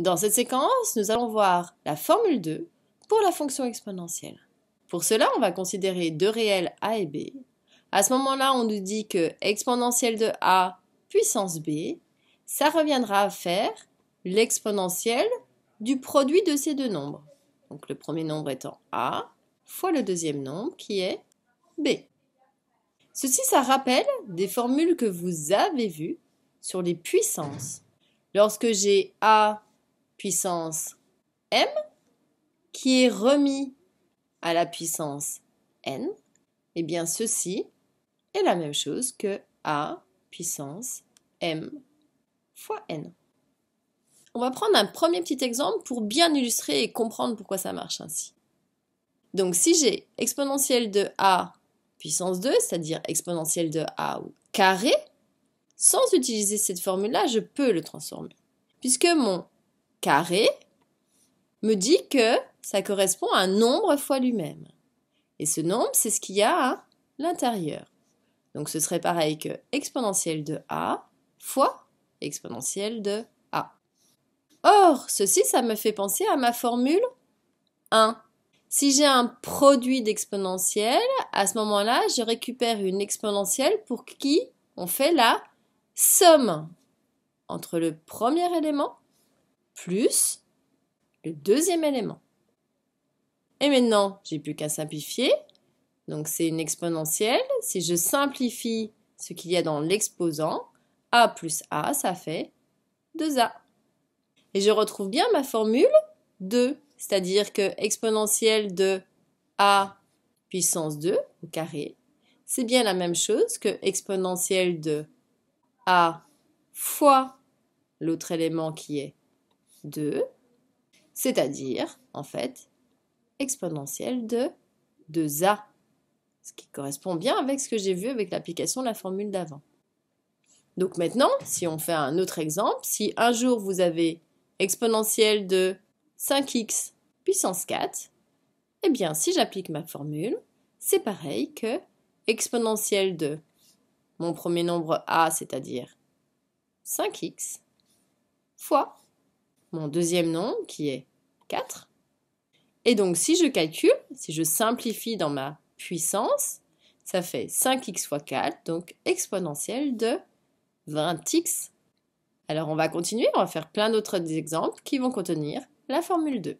Dans cette séquence, nous allons voir la formule 2 pour la fonction exponentielle. Pour cela, on va considérer deux réels a et b. À ce moment-là, on nous dit que exponentielle de a puissance b, ça reviendra à faire l'exponentielle du produit de ces deux nombres. Donc le premier nombre étant a fois le deuxième nombre qui est b. Ceci, ça rappelle des formules que vous avez vues sur les puissances. Lorsque j'ai a puissance m qui est remis à la puissance n, et eh bien ceci est la même chose que a puissance m fois n. On va prendre un premier petit exemple pour bien illustrer et comprendre pourquoi ça marche ainsi. Donc si j'ai exponentielle de a puissance 2, c'est-à-dire exponentielle de a au carré, sans utiliser cette formule-là, je peux le transformer. Puisque mon carré me dit que ça correspond à un nombre fois lui-même. Et ce nombre, c'est ce qu'il y a à l'intérieur. Donc ce serait pareil que exponentielle de a fois exponentielle de a. Or, ceci, ça me fait penser à ma formule 1. Si j'ai un produit d'exponentielle, à ce moment-là, je récupère une exponentielle pour qui on fait la somme entre le premier élément plus le deuxième élément. Et maintenant, j'ai plus qu'à simplifier. Donc c'est une exponentielle. Si je simplifie ce qu'il y a dans l'exposant, a plus a, ça fait 2a. Et je retrouve bien ma formule 2, c'est-à-dire que exponentielle de a puissance 2 au carré, c'est bien la même chose que exponentielle de a fois l'autre élément qui est 2, c'est-à-dire, en fait, exponentielle de 2a, ce qui correspond bien avec ce que j'ai vu avec l'application de la formule d'avant. Donc maintenant, si on fait un autre exemple, si un jour vous avez exponentielle de 5x puissance 4, eh bien si j'applique ma formule, c'est pareil que exponentielle de mon premier nombre a, c'est-à-dire 5x, fois mon deuxième nom qui est 4. Et donc si je calcule, si je simplifie dans ma puissance, ça fait 5x fois 4, donc exponentielle de 20x. Alors on va continuer, on va faire plein d'autres exemples qui vont contenir la formule 2.